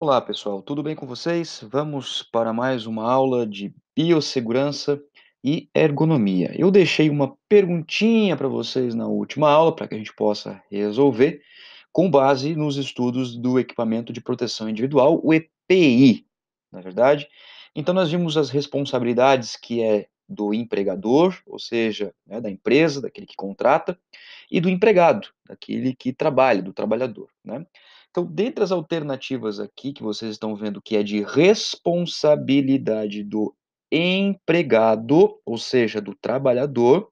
Olá, pessoal, tudo bem com vocês? Vamos para mais uma aula de biossegurança e ergonomia. Eu deixei uma perguntinha para vocês na última aula para que a gente possa resolver com base nos estudos do equipamento de proteção individual, o EPI, na é verdade. Então nós vimos as responsabilidades que é do empregador, ou seja, né, da empresa, daquele que contrata, e do empregado, daquele que trabalha, do trabalhador, né? Então, dentre as alternativas aqui que vocês estão vendo que é de responsabilidade do empregado, ou seja, do trabalhador,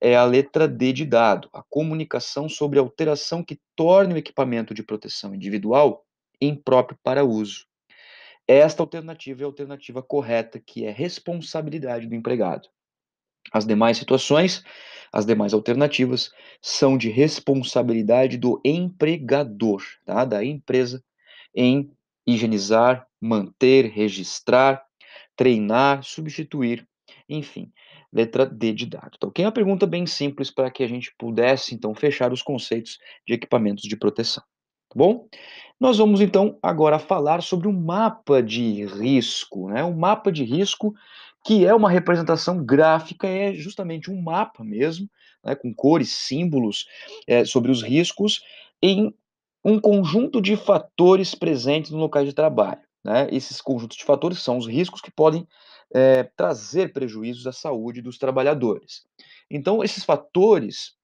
é a letra D de dado, a comunicação sobre a alteração que torne o equipamento de proteção individual impróprio para uso. Esta alternativa é a alternativa correta, que é responsabilidade do empregado. As demais situações, as demais alternativas, são de responsabilidade do empregador, tá? da empresa, em higienizar, manter, registrar, treinar, substituir, enfim, letra D de dado. Tá ok? Uma pergunta bem simples para que a gente pudesse, então, fechar os conceitos de equipamentos de proteção. Tá bom? Nós vamos, então, agora falar sobre o um mapa de risco. Né? O um mapa de risco que é uma representação gráfica, é justamente um mapa mesmo, né, com cores, símbolos é, sobre os riscos em um conjunto de fatores presentes no local de trabalho. Né? Esses conjuntos de fatores são os riscos que podem é, trazer prejuízos à saúde dos trabalhadores. Então, esses fatores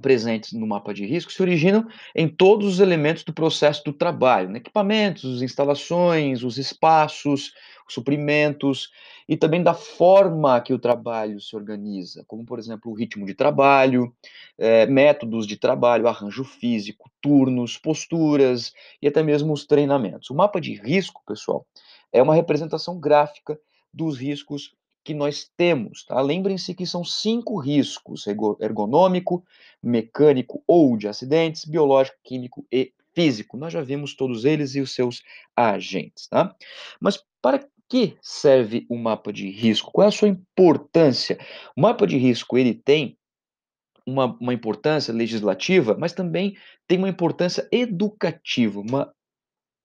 presentes no mapa de risco se originam em todos os elementos do processo do trabalho, né? equipamentos, instalações, os espaços, os suprimentos e também da forma que o trabalho se organiza, como por exemplo o ritmo de trabalho, é, métodos de trabalho, arranjo físico, turnos, posturas e até mesmo os treinamentos. O mapa de risco, pessoal, é uma representação gráfica dos riscos que nós temos. Tá? Lembrem-se que são cinco riscos: ergonômico, mecânico ou de acidentes, biológico, químico e físico. Nós já vimos todos eles e os seus agentes. Tá? Mas para que serve o mapa de risco? Qual é a sua importância? O mapa de risco ele tem uma, uma importância legislativa, mas também tem uma importância educativa, uma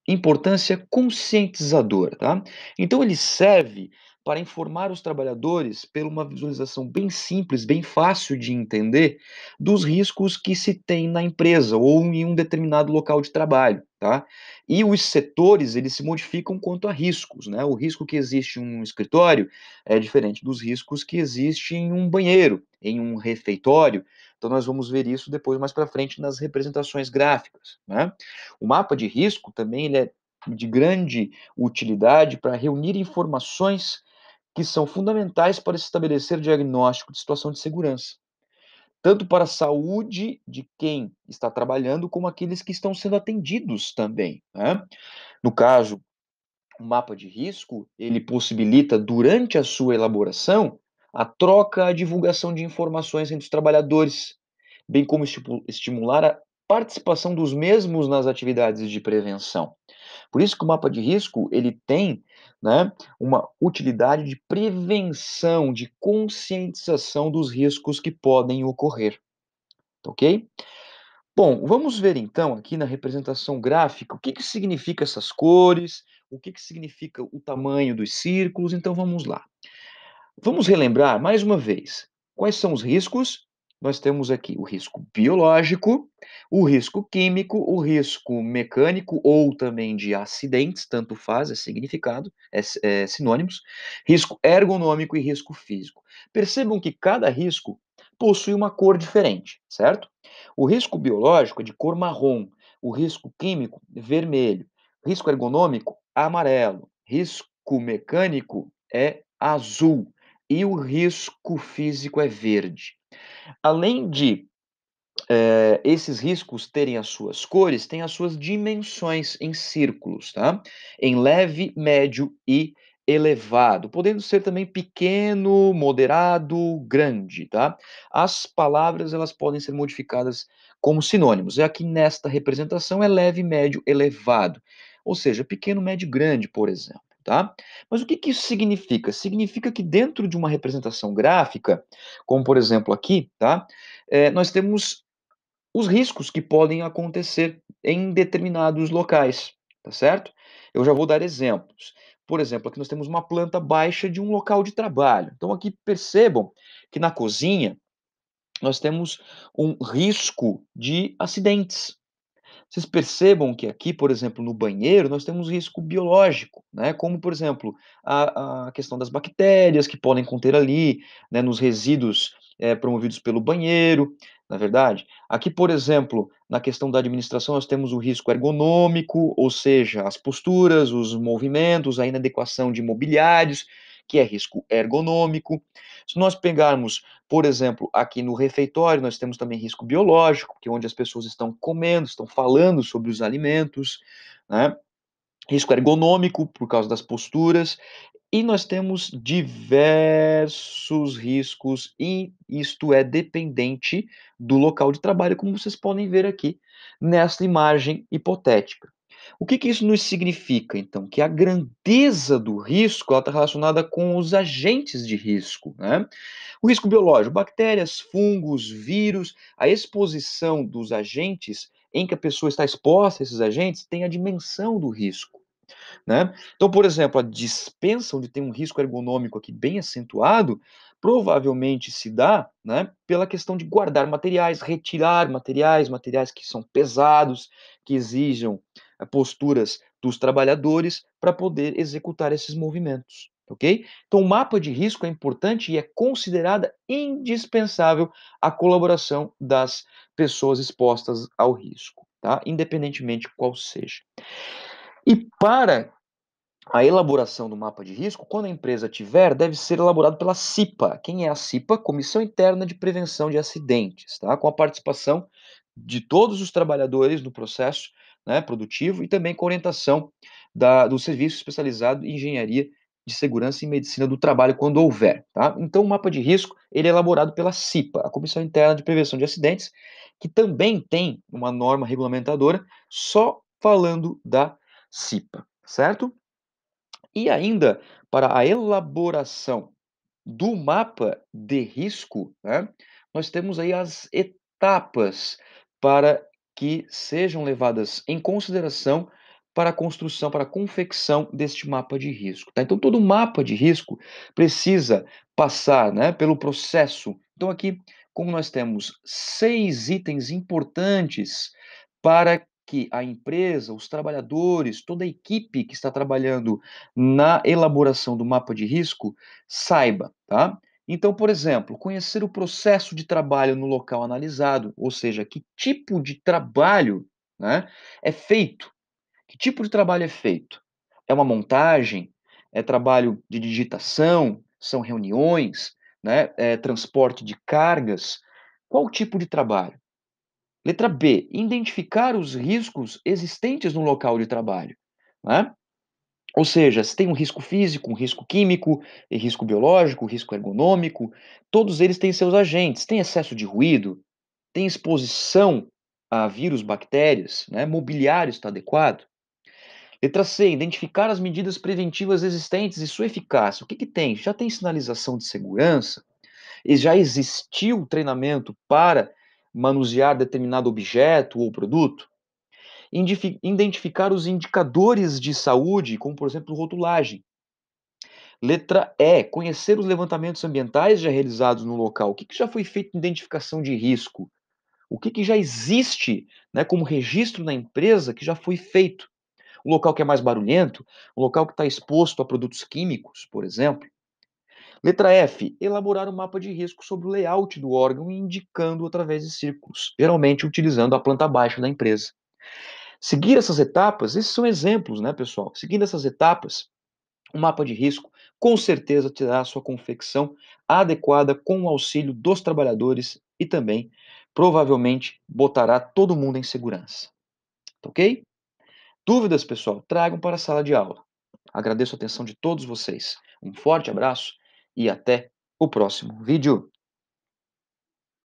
importância conscientizadora, tá? Então ele serve para informar os trabalhadores, por uma visualização bem simples, bem fácil de entender, dos riscos que se tem na empresa ou em um determinado local de trabalho. Tá? E os setores eles se modificam quanto a riscos, né? O risco que existe em um escritório é diferente dos riscos que existe em um banheiro, em um refeitório. Então nós vamos ver isso depois mais para frente nas representações gráficas, né? O mapa de risco também ele é de grande utilidade para reunir informações que são fundamentais para estabelecer diagnóstico de situação de segurança, tanto para a saúde de quem está trabalhando, como aqueles que estão sendo atendidos também. Né? No caso, o mapa de risco ele possibilita, durante a sua elaboração, a troca, a divulgação de informações entre os trabalhadores, bem como estimular a participação dos mesmos nas atividades de prevenção. Por isso que o mapa de risco ele tem né, uma utilidade de prevenção, de conscientização dos riscos que podem ocorrer. Tá ok? Bom, vamos ver então aqui na representação gráfica o que, que significa essas cores, o que, que significa o tamanho dos círculos. Então vamos lá. Vamos relembrar mais uma vez quais são os riscos nós temos aqui o risco biológico, o risco químico, o risco mecânico ou também de acidentes, tanto faz, é significado, é, é sinônimos, risco ergonômico e risco físico. Percebam que cada risco possui uma cor diferente, certo? O risco biológico é de cor marrom, o risco químico, vermelho, risco ergonômico, amarelo, risco mecânico é azul e o risco físico é verde. Além de é, esses riscos terem as suas cores, têm as suas dimensões em círculos, tá? Em leve, médio e elevado, podendo ser também pequeno, moderado, grande, tá? As palavras elas podem ser modificadas como sinônimos. É aqui nesta representação é leve, médio, elevado, ou seja, pequeno, médio, grande, por exemplo. Tá? Mas o que, que isso significa? Significa que dentro de uma representação gráfica, como por exemplo aqui, tá? É, nós temos os riscos que podem acontecer em determinados locais, tá certo? Eu já vou dar exemplos. Por exemplo, aqui nós temos uma planta baixa de um local de trabalho. Então aqui percebam que na cozinha nós temos um risco de acidentes, vocês percebam que aqui, por exemplo, no banheiro, nós temos risco biológico, né? Como, por exemplo, a, a questão das bactérias que podem conter ali, né? Nos resíduos é, promovidos pelo banheiro, na é verdade. Aqui, por exemplo, na questão da administração, nós temos o risco ergonômico, ou seja, as posturas, os movimentos, a inadequação de mobiliários, que é risco ergonômico. Se nós pegarmos, por exemplo, aqui no refeitório, nós temos também risco biológico, que é onde as pessoas estão comendo, estão falando sobre os alimentos, né? risco ergonômico por causa das posturas e nós temos diversos riscos e isto é dependente do local de trabalho, como vocês podem ver aqui nesta imagem hipotética. O que, que isso nos significa, então? Que a grandeza do risco está relacionada com os agentes de risco. Né? O risco biológico, bactérias, fungos, vírus, a exposição dos agentes em que a pessoa está exposta a esses agentes tem a dimensão do risco. Né? Então, por exemplo, a dispensa, onde tem um risco ergonômico aqui bem acentuado, provavelmente se dá né, pela questão de guardar materiais, retirar materiais, materiais que são pesados, que exijam posturas dos trabalhadores para poder executar esses movimentos, ok? Então, o mapa de risco é importante e é considerada indispensável a colaboração das pessoas expostas ao risco, tá? Independentemente qual seja. E para a elaboração do mapa de risco, quando a empresa tiver, deve ser elaborado pela CIPA. Quem é a CIPA? Comissão Interna de Prevenção de Acidentes, tá? com a participação de todos os trabalhadores no processo né, produtivo e também com orientação da, do serviço especializado em engenharia de segurança e medicina do trabalho quando houver. Tá? Então, o mapa de risco ele é elaborado pela CIPA, a Comissão Interna de Prevenção de Acidentes, que também tem uma norma regulamentadora só falando da CIPA, certo? E ainda para a elaboração do mapa de risco, né, nós temos aí as etapas para que sejam levadas em consideração para a construção, para a confecção deste mapa de risco. Tá? Então, todo mapa de risco precisa passar né, pelo processo. Então, aqui, como nós temos seis itens importantes para que a empresa, os trabalhadores, toda a equipe que está trabalhando na elaboração do mapa de risco saiba, tá? Então, por exemplo, conhecer o processo de trabalho no local analisado, ou seja, que tipo de trabalho né, é feito. Que tipo de trabalho é feito? É uma montagem? É trabalho de digitação? São reuniões? Né, é transporte de cargas? Qual tipo de trabalho? Letra B, identificar os riscos existentes no local de trabalho. Né? Ou seja, se tem um risco físico, um risco químico, risco biológico, risco ergonômico, todos eles têm seus agentes. Tem excesso de ruído, tem exposição a vírus, bactérias, né? mobiliário está adequado. Letra C, identificar as medidas preventivas existentes e sua eficácia. O que, que tem? Já tem sinalização de segurança? E já existiu treinamento para manusear determinado objeto ou produto? identificar os indicadores de saúde, como por exemplo rotulagem. Letra E, conhecer os levantamentos ambientais já realizados no local. O que, que já foi feito em identificação de risco? O que, que já existe né, como registro na empresa que já foi feito? Um local que é mais barulhento, um local que está exposto a produtos químicos, por exemplo. Letra F, elaborar um mapa de risco sobre o layout do órgão, indicando através de círculos, geralmente utilizando a planta baixa da empresa. Seguir essas etapas, esses são exemplos, né, pessoal? Seguindo essas etapas, o um mapa de risco com certeza terá sua confecção adequada com o auxílio dos trabalhadores e também provavelmente botará todo mundo em segurança. Tá ok? Dúvidas, pessoal, tragam para a sala de aula. Agradeço a atenção de todos vocês. Um forte abraço e até o próximo vídeo.